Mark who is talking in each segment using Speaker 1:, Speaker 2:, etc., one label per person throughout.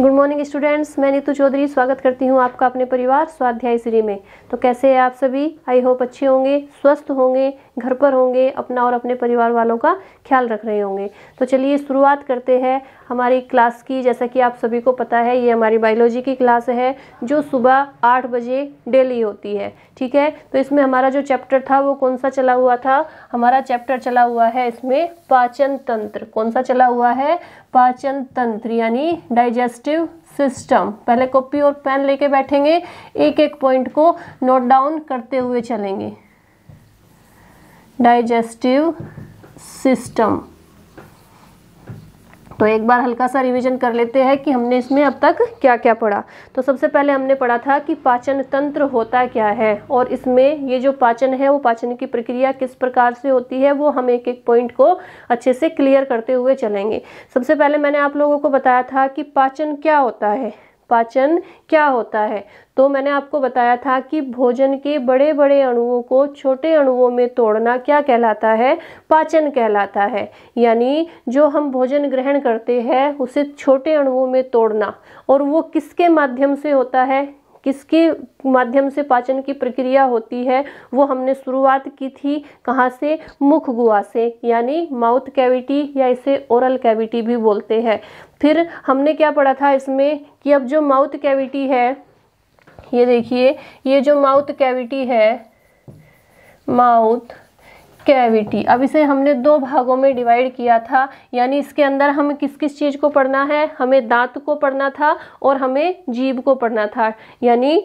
Speaker 1: good morning students मैं नीतू चौधरी स्वागत करती हूँ आपका अपने परिवार स्वाध्याय श्री में तो कैसे हैं आप सभी आई होप अच्छे होंगे स्वस्थ होंगे घर पर होंगे अपना और अपने परिवार वालों का ख्याल रख रहे होंगे तो चलिए शुरुआत करते हैं हमारी क्लास की जैसा कि आप सभी को पता है ये हमारी बायोलॉजी की क्लास है जो सुबह आठ बजे डेली होती है ठीक है तो इसमें हमारा जो चैप्टर था वो कौन सा चला हुआ था हमारा चैप्टर चला हुआ है इसमें पाचन तंत्र कौन सा चला हुआ है पाचन तंत्र यानी डाइजेस्टिव सिस्टम पहले कॉपी और पेन लेके बैठेंगे एक एक पॉइंट को नोट डाउन करते हुए चलेंगे डाइजेस्टिव सिस्टम तो एक बार हल्का सा रिवीजन कर लेते हैं कि हमने इसमें अब तक क्या क्या पढ़ा तो सबसे पहले हमने पढ़ा था कि पाचन तंत्र होता क्या है और इसमें ये जो पाचन है वो पाचन की प्रक्रिया किस प्रकार से होती है वो हम एक एक पॉइंट को अच्छे से क्लियर करते हुए चलेंगे सबसे पहले मैंने आप लोगों को बताया था कि पाचन क्या होता है पाचन क्या होता है तो मैंने आपको बताया था कि भोजन के बड़े बड़े अणुओं को छोटे अणुओं में तोड़ना क्या कहलाता है पाचन कहलाता है यानी जो हम भोजन ग्रहण करते हैं उसे छोटे अणुओं में तोड़ना और वो किसके माध्यम से होता है किसके माध्यम से पाचन की प्रक्रिया होती है वो हमने शुरुआत की थी कहाँ से मुख गुआ से यानी माउथ कैविटी या इसे ओरल कैविटी भी बोलते हैं फिर हमने क्या पढ़ा था इसमें कि अब जो माउथ कैविटी है ये देखिए ये जो माउथ कैविटी है माउथ कैविटी अब इसे हमने दो भागों में डिवाइड किया था यानी इसके अंदर हमें किस किस चीज़ को पढ़ना है हमें दांत को पढ़ना था और हमें जीभ को पढ़ना था यानी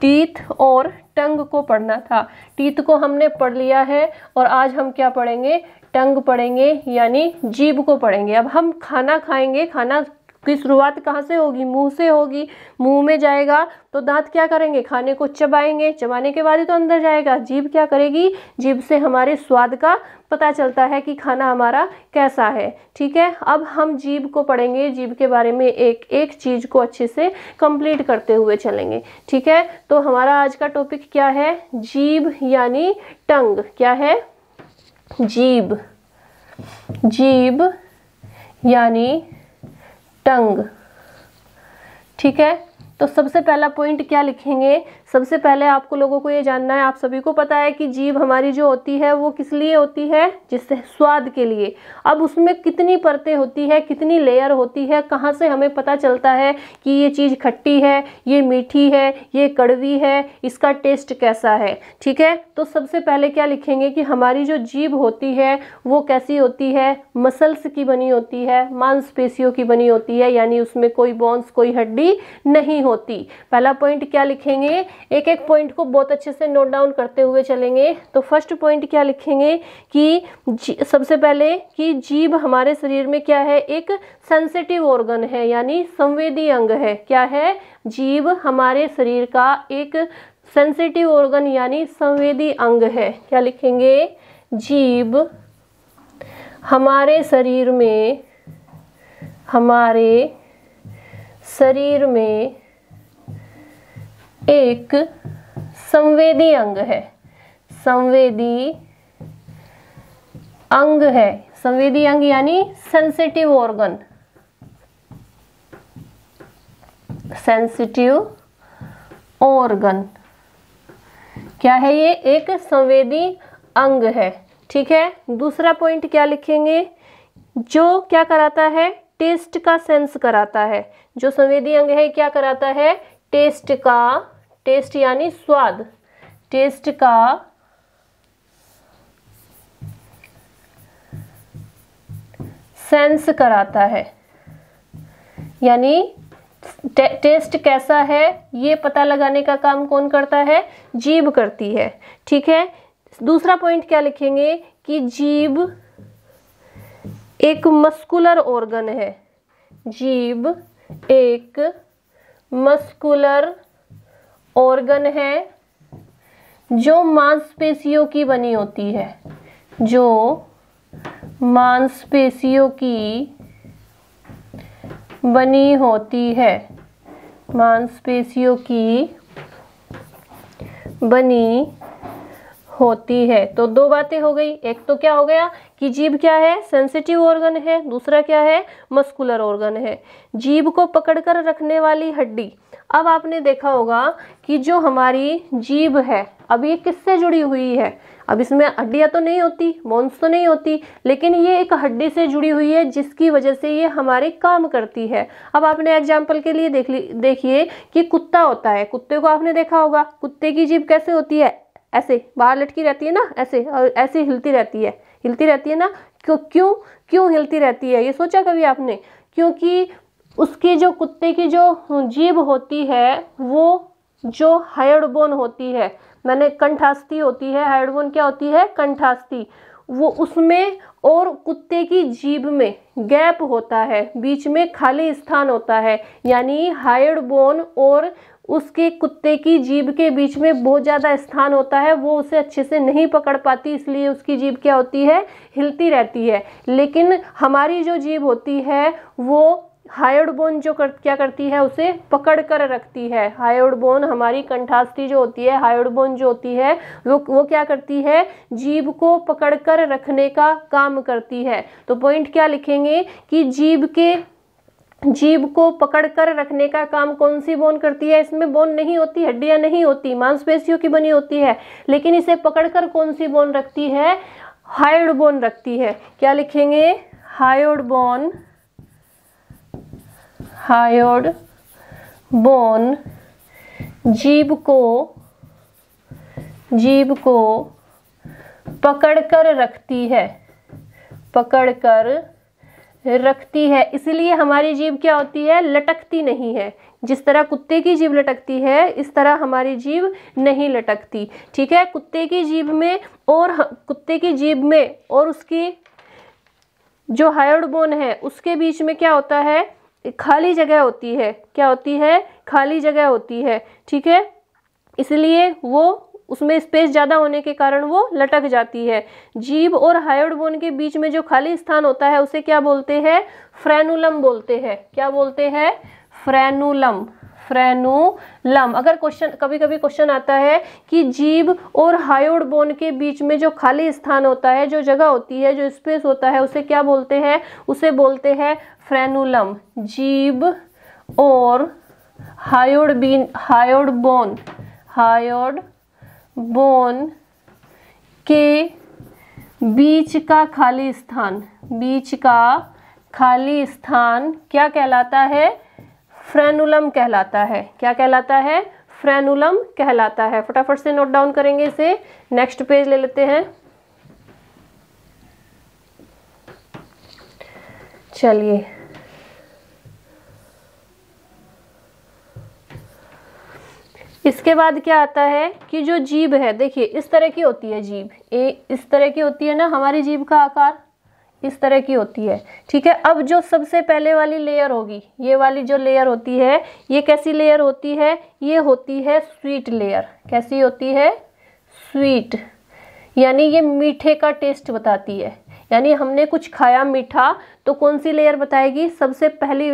Speaker 1: टीथ और टंग को पढ़ना था टीथ को हमने पढ़ लिया है और आज हम क्या पढ़ेंगे टंग पढ़ेंगे यानी जीभ को पढ़ेंगे अब हम खाना खाएंगे खाना की शुरुआत कहाँ से होगी मुंह से होगी मुंह में जाएगा तो दांत क्या करेंगे खाने को चबाएंगे चबाने के बाद ही तो अंदर जाएगा जीभ क्या करेगी जीभ से हमारे स्वाद का पता चलता है कि खाना हमारा कैसा है ठीक है अब हम जीभ को पढ़ेंगे जीभ के बारे में एक एक चीज़ को अच्छे से कंप्लीट करते हुए चलेंगे ठीक है तो हमारा आज का टॉपिक क्या है जीभ यानी टंग क्या है जीभ जीभ यानी टंग ठीक है तो सबसे पहला पॉइंट क्या लिखेंगे सबसे पहले आपको लोगों को ये जानना है आप सभी को पता है कि जीभ हमारी जो होती है वो किस लिए होती है जिससे स्वाद के लिए अब उसमें कितनी परतें होती है कितनी लेयर होती है कहाँ से हमें पता चलता है कि ये चीज़ खट्टी है ये मीठी है ये कड़वी है इसका टेस्ट कैसा है ठीक है तो सबसे पहले क्या लिखेंगे कि हमारी जो जीभ होती है वो कैसी होती है मसल्स की बनी होती है मांसपेशियों की बनी होती है यानी उसमें कोई बॉन्स कोई हड्डी नहीं होती पहला पॉइंट क्या लिखेंगे एक एक पॉइंट को बहुत अच्छे से नोट डाउन करते हुए चलेंगे तो फर्स्ट पॉइंट क्या लिखेंगे कि सबसे पहले कि जीभ हमारे शरीर में क्या है एक सेंसिटिव ऑर्गन है यानी संवेदी अंग है क्या है जीभ हमारे शरीर का एक सेंसिटिव ऑर्गन यानी संवेदी अंग है क्या लिखेंगे जीभ हमारे शरीर में हमारे शरीर में एक संवेदी अंग है संवेदी अंग है संवेदी अंग यानी सेंसिटिव ऑर्गन सेंसिटिव ऑर्गन क्या है ये एक संवेदी अंग है ठीक है दूसरा पॉइंट क्या लिखेंगे जो क्या कराता है टेस्ट का सेंस कराता है जो संवेदी अंग है क्या कराता है टेस्ट का टेस्ट यानी स्वाद टेस्ट का सेंस कराता है यानी टे, टेस्ट कैसा है ये पता लगाने का काम कौन करता है जीभ करती है ठीक है दूसरा पॉइंट क्या लिखेंगे कि जीभ एक मस्कुलर ऑर्गन है जीभ एक मस्कुलर ऑर्गन है जो मांसपेशियों की बनी होती है जो मांसपेशियों की बनी होती है मांसपेशियों की बनी होती है तो दो बातें हो गई एक तो क्या हो गया कि जीव क्या है सेंसिटिव ऑर्गन है दूसरा क्या है मस्कुलर ऑर्गन है जीभ को पकड़कर रखने वाली हड्डी अब आपने देखा होगा कि जो हमारी जीभ है अब ये किससे जुड़ी हुई है अब इसमें हड्डियाँ तो नहीं होती बोन्स तो नहीं होती लेकिन ये एक हड्डी से जुड़ी हुई है जिसकी वजह से ये हमारे काम करती है अब आपने एग्जाम्पल के लिए देख ली देखिए कि कुत्ता होता है कुत्ते को आपने देखा होगा कुत्ते की जीभ कैसे होती है ऐसे बाहर लटकी रहती है ना ऐसे और ऐसे हिलती रहती है हिलती रहती है ना क्यों क्यों क्यों हिलती रहती है ये सोचा कभी आपने क्योंकि उसकी जो कुत्ते की जो जीभ होती है वो जो हायडबोन होती है मैंने कंठास्थी होती है हायडबोन क्या होती है कंठास्थी वो उसमें और कुत्ते की जीभ में गैप होता है बीच में खाली स्थान होता है यानी हायड बोन और उसके कुत्ते की जीभ के बीच में बहुत ज़्यादा स्थान होता है वो उसे अच्छे से नहीं पकड़ पाती इसलिए उसकी जीभ क्या होती है हिलती रहती है लेकिन हमारी जो जीभ होती है वो हायोड बोन जो कर, क्या करती है उसे पकड़ कर रखती है हायर्ड बोन हमारी कंठास्थी जो होती है हायर्ड बोन जो होती है वो वो क्या करती है जीभ को पकड़ कर रखने का काम करती है तो पॉइंट क्या लिखेंगे कि जीभ के जीव को पकड़ कर रखने का काम कौन सी बोन करती है इसमें बोन नहीं होती हड्डियां नहीं होती मांसपेशियों की बनी होती है लेकिन इसे पकड़कर कौन सी बोन रखती है हायर्ड बोन रखती है क्या लिखेंगे हायर्ड बोन हायर्ड बोन जीव को जीव को पकड़कर रखती है पकड़कर रखती है इसलिए हमारी जीव क्या होती है लटकती नहीं है जिस तरह कुत्ते की जीव लटकती है इस तरह हमारी जीव नहीं लटकती ठीक है कुत्ते की जीव में और कुत्ते की जीव में और उसकी जो हायर्ड बोन है उसके बीच में क्या होता है खाली जगह होती है क्या होती है खाली जगह होती है ठीक है इसलिए वो उसमें स्पेस ज़्यादा होने के कारण वो लटक जाती है जीभ और हायर्ड बोन के बीच में जो खाली स्थान होता है उसे क्या बोलते हैं फ्रेनुलम बोलते हैं क्या बोलते हैं फ्रेनुलम फ्रेनुलम अगर क्वेश्चन कभी कभी क्वेश्चन आता है कि जीभ और हायोड बोन के बीच में जो खाली स्थान होता है जो जगह होती है जो स्पेस होता है उसे क्या बोलते हैं उसे बोलते हैं फ्रेनुलम जीभ और hyoid bone hyoid bone hyoid bone के बीच का खाली स्थान बीच का खाली स्थान क्या कहलाता है फ्रेनुलम कहलाता है क्या कहलाता है फ्रेनुलम कहलाता है फटाफट से नोट डाउन करेंगे इसे नेक्स्ट पेज ले लेते हैं चलिए इसके बाद क्या आता है कि जो जीभ है देखिए इस तरह की होती है जीभ ए इस तरह की होती है ना हमारी जीभ का आकार इस तरह की होती है ठीक है अब जो सबसे पहले वाली लेयर होगी ये वाली जो लेयर होती है ये कैसी लेयर होती है ये होती है स्वीट लेयर कैसी होती है स्वीट यानी ये मीठे का टेस्ट बताती है यानी हमने कुछ खाया मीठा तो कौन सी लेयर बताएगी सबसे पहली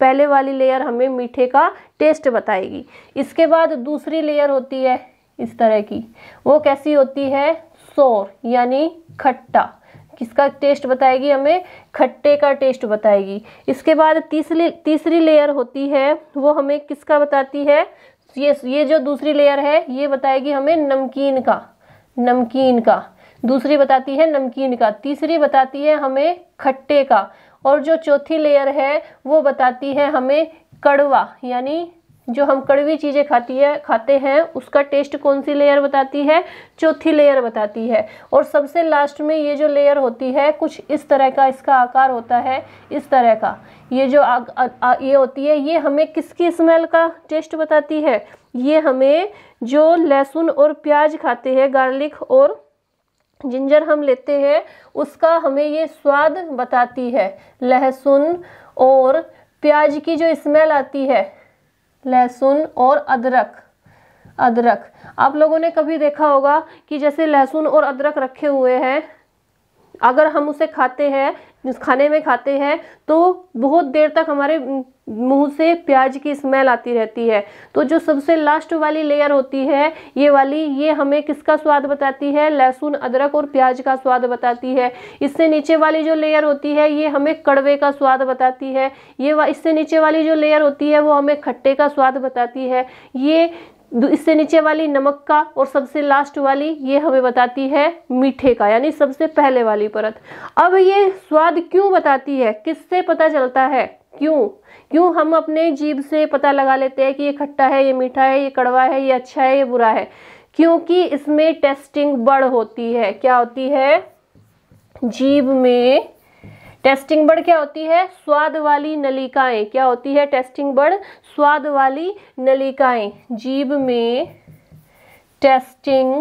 Speaker 1: पहले वाली लेयर हमें मीठे का टेस्ट बताएगी इसके बाद दूसरी लेयर होती है इस तरह की वो कैसी होती है सोर यानी खट्टा किसका टेस्ट बताएगी हमें खट्टे का टेस्ट बताएगी इसके बाद तीसरी तीसरी लेयर होती है वो हमें किसका बताती है ये ये जो दूसरी लेयर है ये बताएगी हमें नमकीन का नमकीन का दूसरी बताती है नमकीन का तीसरी बताती है हमें खट्टे का और जो चौथी लेयर है वो बताती है हमें कड़वा यानी जो हम कड़वी चीज़ें खाती है खाते हैं उसका टेस्ट कौन सी लेयर बताती है चौथी लेयर बताती है और सबसे लास्ट में ये जो लेयर होती है कुछ इस तरह का इसका आकार होता है इस तरह का ये जो आ, आ, आ, ये होती है ये हमें किसकी स्मेल का टेस्ट बताती है ये हमें जो लहसुन और प्याज खाते हैं गार्लिक और जिंजर हम लेते हैं उसका हमें ये स्वाद बताती है लहसुन और प्याज की जो स्मेल आती है लहसुन और अदरक अदरक आप लोगों ने कभी देखा होगा कि जैसे लहसुन और अदरक रखे हुए हैं अगर हम उसे खाते हैं खाने में खाते हैं तो बहुत देर तक हमारे मुंह से प्याज की स्मेल आती रहती है तो जो सबसे लास्ट वाली लेयर होती है ये वाली ये हमें किसका स्वाद बताती है लहसुन अदरक और प्याज का स्वाद बताती है इससे नीचे वाली जो लेयर होती है ये हमें कड़वे का स्वाद बताती है ये इससे नीचे वाली जो लेयर होती है वो हमें खट्टे का स्वाद बताती है ये इससे नीचे वाली नमक का और सबसे लास्ट वाली ये हमें बताती है मीठे का यानी सबसे पहले वाली परत अब ये स्वाद क्यों बताती है किससे पता चलता है क्यों क्यों हम अपने जीव से पता लगा लेते हैं कि ये खट्टा है ये मीठा है ये कड़वा है ये अच्छा है ये बुरा है क्योंकि इसमें टेस्टिंग बड़ होती है क्या होती है जीव में टेस्टिंग बर्ड क्या होती है स्वाद वाली नलिकाएं क्या होती है टेस्टिंग बर्ड स्वाद वाली नलिकाएं जीभ में टेस्टिंग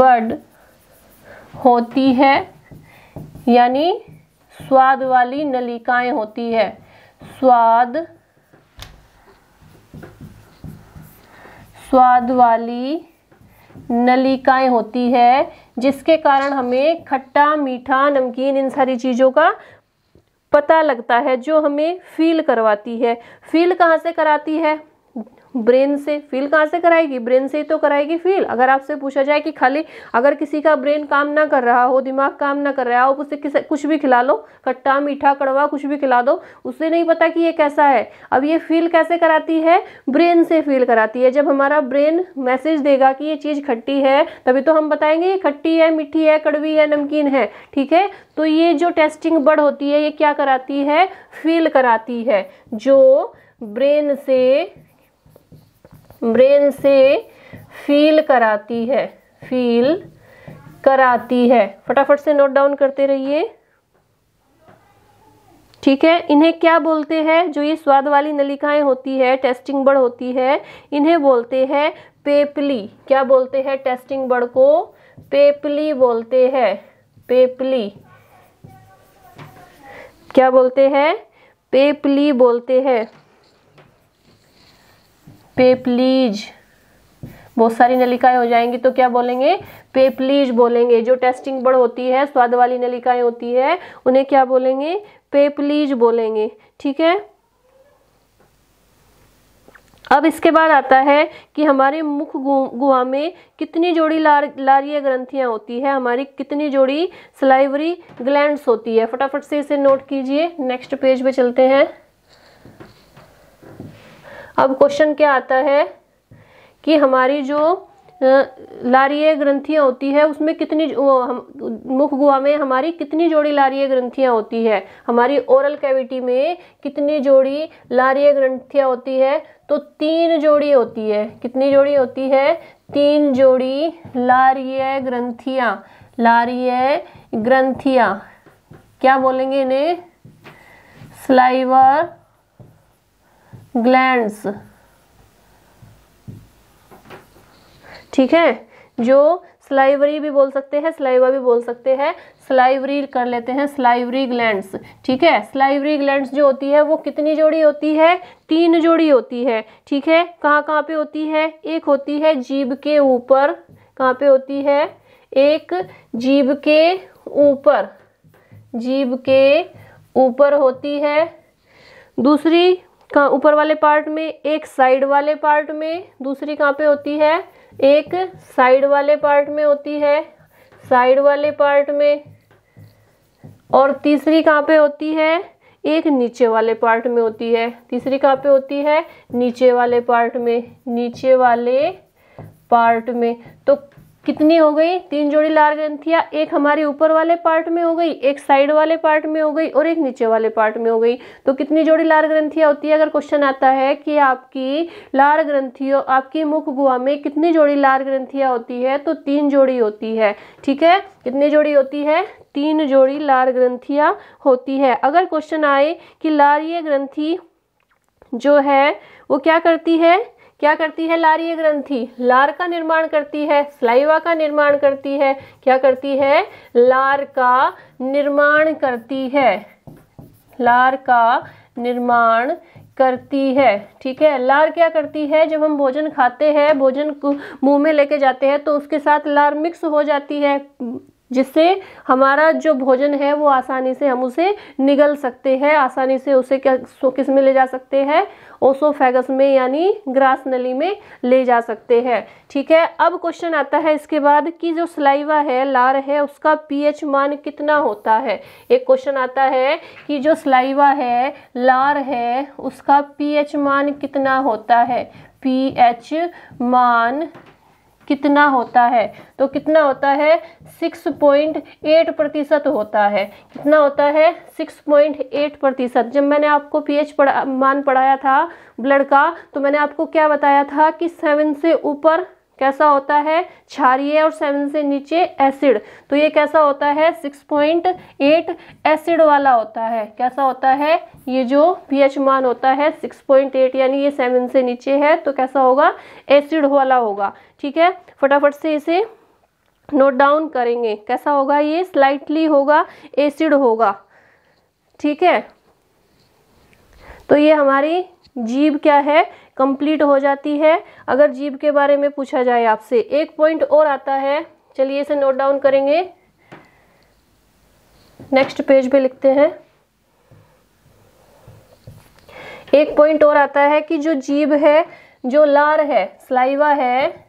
Speaker 1: बर्ड होती है यानी स्वाद वाली नलिकाएं होती है स्वाद स्वाद वाली नलिकाएं होती है जिसके कारण हमें खट्टा मीठा नमकीन इन सारी चीज़ों का पता लगता है जो हमें फील करवाती है फील कहाँ से कराती है ब्रेन से फील कहाँ से कराएगी ब्रेन से ही तो कराएगी फील अगर आपसे पूछा जाए कि खाली अगर किसी का ब्रेन काम ना कर रहा हो दिमाग काम ना कर रहा हो उसे कुछ भी खिला लो खट्टा मीठा कड़वा कुछ भी खिला दो उसे नहीं पता कि ये कैसा है अब ये फील कैसे कराती है ब्रेन से फील कराती है जब हमारा ब्रेन मैसेज देगा कि ये चीज़ खट्टी है तभी तो हम बताएंगे ये खट्टी है मीठी है कड़वी है नमकीन है ठीक है तो ये जो टेस्टिंग बर्ड होती है ये क्या कराती है फील कराती है जो ब्रेन से ब्रेन से फील कराती है फील कराती है फटाफट से नोट डाउन करते रहिए ठीक है इन्हें क्या बोलते हैं जो ये स्वाद वाली नलिकाएं होती है टेस्टिंग बड़ होती है इन्हें बोलते हैं पेपली क्या बोलते हैं टेस्टिंग बड़ को पेपली बोलते हैं पेपली क्या बोलते हैं पेपली बोलते हैं पे प्लीज बहुत सारी नलिकाएं हो जाएंगी तो क्या बोलेंगे पे प्लीज बोलेंगे जो टेस्टिंग बड़ होती है स्वाद वाली नलिकाएं होती है उन्हें क्या बोलेंगे पे प्लीज बोलेंगे ठीक है अब इसके बाद आता है कि हमारे मुख गुहा में कितनी जोड़ी लार लारीय ग्रंथियां होती है हमारी कितनी जोड़ी सलाइवरी ग्लैंड्स होती है फटाफट से इसे नोट कीजिए नेक्स्ट पेज पे चलते हैं अब क्वेश्चन क्या आता है कि हमारी जो लारीय ग्रंथियां होती है उसमें कितनी वो हम मुख गुहा में हमारी कितनी जोड़ी लारीय ग्रंथियां होती है हमारी ओरल कैविटी में कितनी जोड़ी लारीय ग्रंथियां होती है तो तीन जोड़ी होती है कितनी जोड़ी होती है तीन जोड़ी लारीय ग्रंथियां लारीय ग्रंथियां क्या बोलेंगे इन्हें स्लाइवर ग्लैंड्स ठीक है जो स्लाइवरी भी बोल सकते हैं स्लाइवा भी बोल सकते हैं स्लाइवरी कर लेते हैं स्लाइवरी ग्लैंड्स ठीक है स्लाइवरी ग्लैंड्स जो होती है वो कितनी जोड़ी होती है तीन जोड़ी होती है ठीक है कहाँ कहाँ पे होती है एक होती है जीभ के ऊपर कहाँ पे होती है एक जीभ के ऊपर जीभ के ऊपर होती है दूसरी कहाँ ऊपर वाले पार्ट में एक साइड वाले पार्ट में दूसरी कहाँ पे होती है एक साइड वाले पार्ट में होती है साइड वाले पार्ट में और तीसरी कहाँ पे होती है एक नीचे वाले पार्ट में होती है तीसरी कहाँ पे होती है नीचे वाले पार्ट में नीचे वाले पार्ट में तो कितनी हो गई तीन जोड़ी लार ग्रंथियां एक हमारे ऊपर वाले पार्ट में हो गई एक साइड वाले पार्ट में हो गई और एक नीचे वाले पार्ट में हो गई तो कितनी जोड़ी लार ग्रंथियां होती है अगर क्वेश्चन आता है कि आपकी लार ग्रंथियों आपकी मुख गुहा में कितनी जोड़ी लार ग्रंथियां होती है तो तीन जोड़ी होती है ठीक है कितनी जोड़ी होती है तीन जोड़ी लार ग्रंथिया होती है अगर क्वेश्चन आए कि लाल ये ग्रंथी जो है वो क्या करती है क्या करती है लारीय ग्रंथि लार का निर्माण करती है स्लाइवा का निर्माण करती है क्या करती है लार का निर्माण करती है लार का निर्माण करती है ठीक है लार क्या करती है जब हम भोजन खाते हैं भोजन मुंह में लेके जाते हैं तो उसके साथ लार मिक्स हो जाती है जिससे हमारा जो भोजन है वो आसानी से हम उसे निगल सकते हैं आसानी से उसे क्या किस में ले जा सकते हैं ओसोफेगस में यानी ग्रास नली में ले जा सकते हैं ठीक है अब क्वेश्चन आता है इसके बाद कि जो स्लाइवा है लार है उसका पीएच मान कितना होता है एक क्वेश्चन आता है कि जो स्लाइवा है लार है उसका पीएच मान कितना होता है पीएच मान कितना होता है तो कितना होता है 6.8 प्रतिशत होता है कितना होता है 6.8 प्रतिशत जब मैंने आपको पीएच पढ़ा मान पढ़ाया था ब्लड का तो मैंने आपको क्या बताया था कि सेवन से ऊपर कैसा होता है क्षारीय और सेवन से नीचे एसिड तो ये कैसा होता है सिक्स पॉइंट एट एसिड वाला होता है कैसा होता है ये जो पीएच मान होता है सिक्स पॉइंट एट यानी ये सेवन से नीचे है तो कैसा होगा एसिड वाला होगा ठीक है फटाफट से इसे नोट डाउन करेंगे कैसा होगा ये स्लाइटली होगा एसिड होगा ठीक है तो ये हमारी जीव क्या है कंप्लीट हो जाती है अगर जीव के बारे में पूछा जाए आपसे एक पॉइंट और आता है चलिए इसे नोट डाउन करेंगे नेक्स्ट पेज पे लिखते हैं एक पॉइंट और आता है कि जो जीव है जो लार है स्लाइवा है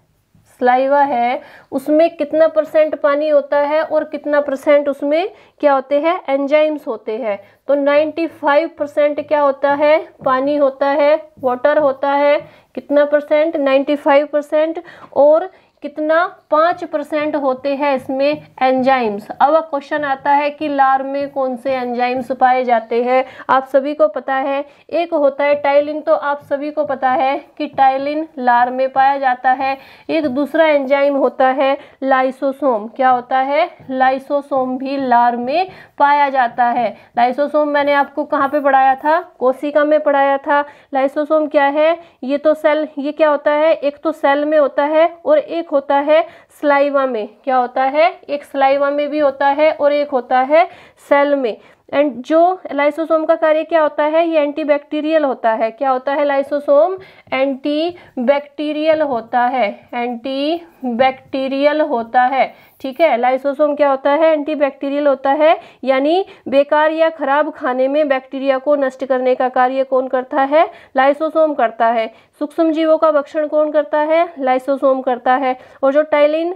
Speaker 1: सलाइवा है उसमें कितना परसेंट पानी होता है और कितना परसेंट उसमें क्या होते हैं एंजाइम्स होते हैं तो 95 परसेंट क्या होता है पानी होता है वाटर होता है कितना परसेंट 95 परसेंट और कितना पाँच परसेंट होते हैं इसमें एंजाइम्स अब क्वेश्चन आता है कि लार में कौन से एंजाइम्स पाए जाते हैं आप सभी को पता है एक होता है टाइलिन तो आप सभी को पता है कि टाइलिन लार में पाया जाता है एक दूसरा एंजाइम होता है लाइसोसोम क्या होता है लाइसोसोम भी लार में पाया जाता है लाइसोसोम मैंने आपको कहाँ पे पढ़ाया था कोशिका में पढ़ाया था लाइसोसोम क्या है ये तो सेल ये क्या होता है एक तो सेल में होता है और एक एक होता है स्लाइवा में क्या होता है एक स्लाइवा में भी होता है और एक होता है सेल में एंड जो लाइसोसोम का कार्य क्या होता है ये एंटीबैक्टीरियल होता है क्या होता है लाइसोसोम एंटीबैक्टीरियल होता है एंटीबैक्टीरियल होता है ठीक है लाइसोसोम क्या होता है एंटीबैक्टीरियल होता है यानी बेकार या खराब खाने में बैक्टीरिया को नष्ट करने का कार्य कौन करता है लाइसोसोम करता है सूक्ष्म जीवों का भक्षण कौन करता है लाइसोसोम करता है और जो टाइलिन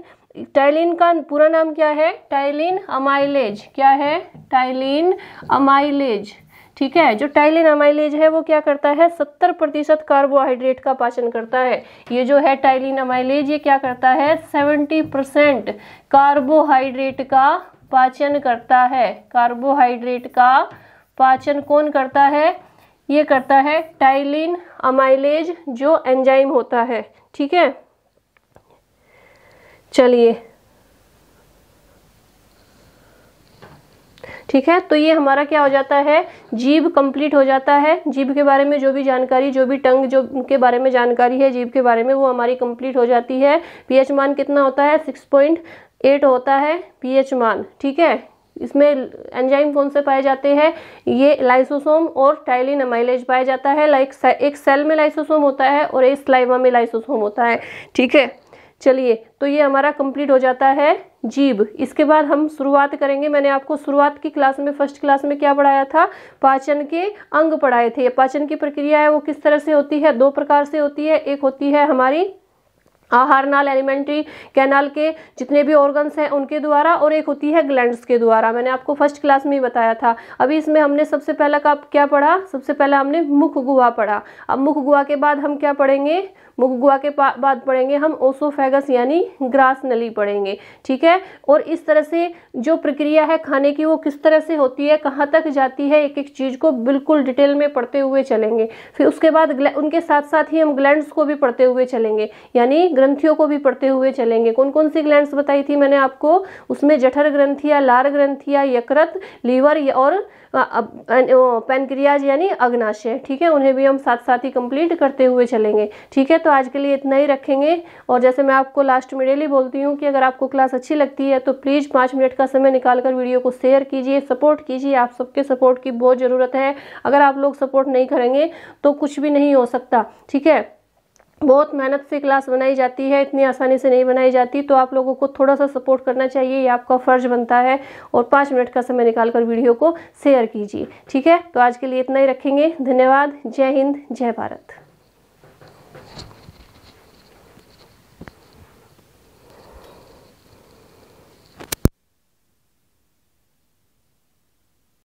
Speaker 1: टाइलिन का पूरा नाम क्या है टाइलिन अमाइलेज क्या है टाइलिन अमाइलेज ठीक है जो टाइलिन अमाइलेज है वो क्या करता है सत्तर प्रतिशत कार्बोहाइड्रेट का पाचन करता है ये जो है टाइलिन अमाइलेज ये क्या करता है सेवेंटी परसेंट कार्बोहाइड्रेट का पाचन करता है कार्बोहाइड्रेट का पाचन कौन करता है ये करता है टाइलिन अमाइलेज जो एंजाइम होता है ठीक है चलिए ठीक है तो ये हमारा क्या हो जाता है जीव कंप्लीट हो जाता है जीव के बारे में जो भी जानकारी जो भी टंग जो के बारे में जानकारी है जीव के बारे में वो हमारी कंप्लीट हो जाती है पीएच मान कितना होता है सिक्स पॉइंट एट होता है पीएच मान ठीक है इसमें एंजाइम कौन से पाए जाते हैं ये लाइसोसोम और टाइलिन अमाइलेज पाया जाता है लाइक एक सेल में लाइसोसोम होता है और एक स्लाइवा में लाइसोसोम होता है ठीक है चलिए तो ये हमारा कंप्लीट हो जाता है जीव इसके बाद हम शुरुआत करेंगे मैंने आपको शुरुआत की क्लास में फर्स्ट क्लास में क्या पढ़ाया था पाचन के अंग पढ़ाए थे पाचन की प्रक्रिया है वो किस तरह से होती है दो प्रकार से होती है एक होती है हमारी आहार नाल एलिमेंट्री कैनाल के जितने भी ऑर्गन्स हैं उनके द्वारा और एक होती है ग्लैंड्स के द्वारा मैंने आपको फर्स्ट क्लास में ही बताया था अभी इसमें हमने सबसे पहला का क्या पढ़ा सबसे पहला हमने मुख गुहा पढ़ा अब मुख गुहा के बाद हम क्या पढ़ेंगे मुगुआ के बाद पढ़ेंगे हम ओसोफेगस यानी ग्रास नली पढ़ेंगे ठीक है और इस तरह से जो प्रक्रिया है खाने की वो किस तरह से होती है कहाँ तक जाती है एक एक चीज़ को बिल्कुल डिटेल में पढ़ते हुए चलेंगे फिर उसके बाद उनके साथ साथ ही हम ग्लैंड्स को भी पढ़ते हुए चलेंगे यानी ग्रंथियों को भी पढ़ते हुए चलेंगे कौन कौन सी ग्लैंड बताई थी मैंने आपको उसमें जठर ग्रंथिया लार ग्रंथिया यकृत लीवर और पेनक्रियाज यानी अग्नाशय ठीक है उन्हें भी हम साथ साथ ही कंप्लीट करते हुए चलेंगे ठीक है तो आज के लिए इतना ही रखेंगे और जैसे मैं आपको लास्ट में डेली बोलती हूँ कि अगर आपको क्लास अच्छी लगती है तो प्लीज़ पाँच मिनट का समय निकालकर वीडियो को शेयर कीजिए सपोर्ट कीजिए आप सबके सपोर्ट की बहुत ज़रूरत है अगर आप लोग सपोर्ट नहीं करेंगे तो कुछ भी नहीं हो सकता ठीक है बहुत मेहनत से क्लास बनाई जाती है इतनी आसानी से नहीं बनाई जाती तो आप लोगों को थोड़ा सा सपोर्ट करना चाहिए ये आपका फ़र्ज बनता है और पाँच मिनट का समय निकाल कर वीडियो को शेयर कीजिए ठीक है तो आज के लिए इतना ही रखेंगे धन्यवाद जय हिंद जय भारत